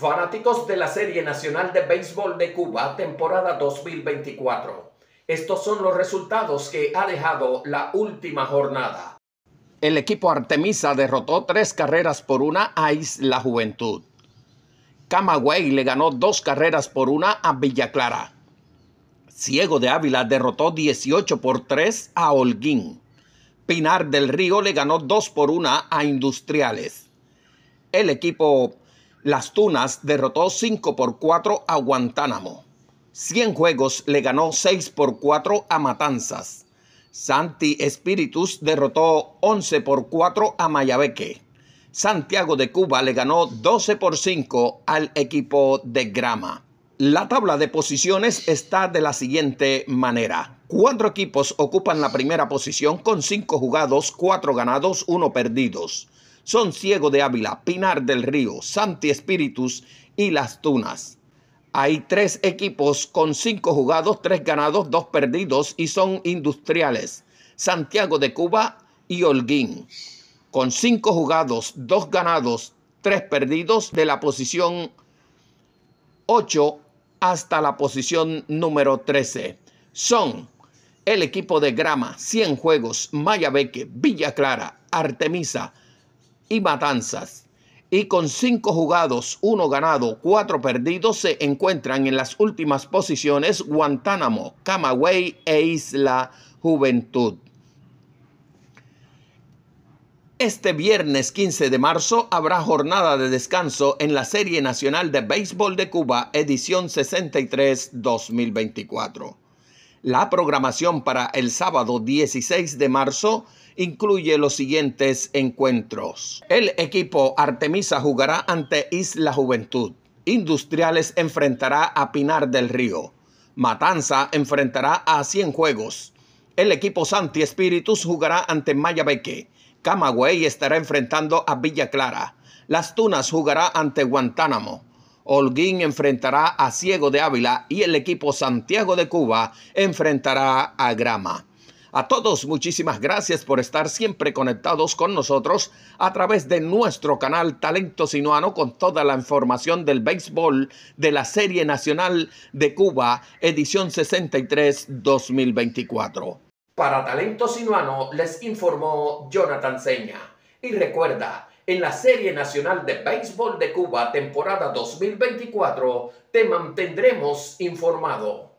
Fanáticos de la Serie Nacional de Béisbol de Cuba, temporada 2024. Estos son los resultados que ha dejado la última jornada. El equipo Artemisa derrotó tres carreras por una a Isla Juventud. Camagüey le ganó dos carreras por una a Villa Clara. Ciego de Ávila derrotó 18 por 3 a Holguín. Pinar del Río le ganó dos por una a Industriales. El equipo las Tunas derrotó 5 por 4 a Guantánamo. 100 juegos le ganó 6 por 4 a Matanzas. Santi Espíritus derrotó 11 por 4 a Mayabeque. Santiago de Cuba le ganó 12 por 5 al equipo de Grama. La tabla de posiciones está de la siguiente manera. Cuatro equipos ocupan la primera posición con 5 jugados, 4 ganados, 1 perdidos son Ciego de Ávila, Pinar del Río, Santi Espíritus y Las Tunas. Hay tres equipos con cinco jugados, tres ganados, dos perdidos y son industriales. Santiago de Cuba y Holguín. Con cinco jugados, dos ganados, tres perdidos de la posición 8 hasta la posición número 13. Son el equipo de Grama, juegos Mayabeque, Villa Clara, Artemisa, y matanzas. Y con cinco jugados, uno ganado, cuatro perdidos, se encuentran en las últimas posiciones Guantánamo, Camagüey e Isla Juventud. Este viernes 15 de marzo habrá jornada de descanso en la Serie Nacional de Béisbol de Cuba, edición 63-2024. La programación para el sábado 16 de marzo incluye los siguientes encuentros. El equipo Artemisa jugará ante Isla Juventud. Industriales enfrentará a Pinar del Río. Matanza enfrentará a Juegos. El equipo Santi Espíritus jugará ante Mayabeque. Camagüey estará enfrentando a Villa Clara. Las Tunas jugará ante Guantánamo. Holguín enfrentará a Ciego de Ávila y el equipo Santiago de Cuba enfrentará a Grama. A todos muchísimas gracias por estar siempre conectados con nosotros a través de nuestro canal Talento Sinuano con toda la información del béisbol de la Serie Nacional de Cuba, edición 63-2024. Para Talento Sinuano les informó Jonathan Seña. Y recuerda, en la Serie Nacional de Béisbol de Cuba, temporada 2024, te mantendremos informado.